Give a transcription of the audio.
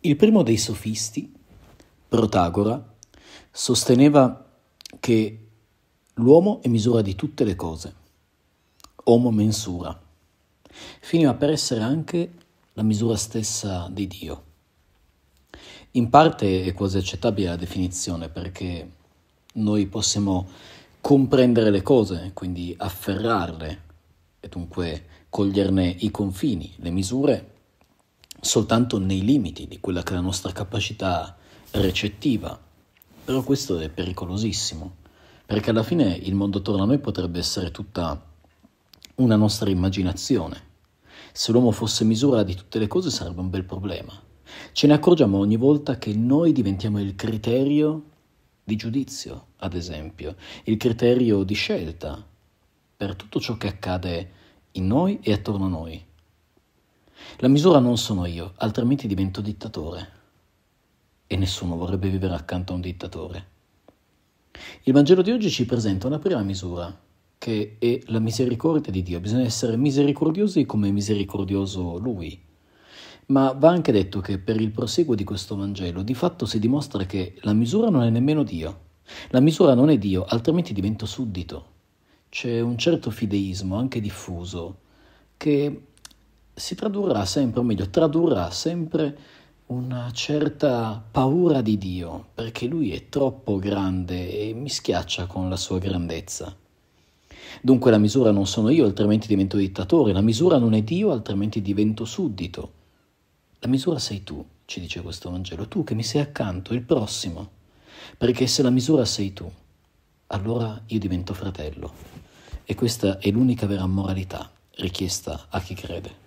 Il primo dei sofisti, Protagora, sosteneva che l'uomo è misura di tutte le cose, homo mensura, finiva per essere anche la misura stessa di Dio. In parte è quasi accettabile la definizione perché noi possiamo comprendere le cose, quindi afferrarle e dunque coglierne i confini, le misure soltanto nei limiti di quella che è la nostra capacità recettiva. Però questo è pericolosissimo, perché alla fine il mondo attorno a noi potrebbe essere tutta una nostra immaginazione. Se l'uomo fosse misura di tutte le cose sarebbe un bel problema. Ce ne accorgiamo ogni volta che noi diventiamo il criterio di giudizio, ad esempio, il criterio di scelta per tutto ciò che accade in noi e attorno a noi. La misura non sono io, altrimenti divento dittatore. E nessuno vorrebbe vivere accanto a un dittatore. Il Vangelo di oggi ci presenta una prima misura, che è la misericordia di Dio. Bisogna essere misericordiosi come misericordioso Lui. Ma va anche detto che per il proseguo di questo Vangelo di fatto si dimostra che la misura non è nemmeno Dio. La misura non è Dio, altrimenti divento suddito. C'è un certo fideismo, anche diffuso, che si tradurrà sempre, o meglio, tradurrà sempre una certa paura di Dio, perché lui è troppo grande e mi schiaccia con la sua grandezza. Dunque la misura non sono io, altrimenti divento dittatore, la misura non è Dio, altrimenti divento suddito. La misura sei tu, ci dice questo Vangelo, tu che mi sei accanto, il prossimo, perché se la misura sei tu, allora io divento fratello. E questa è l'unica vera moralità richiesta a chi crede.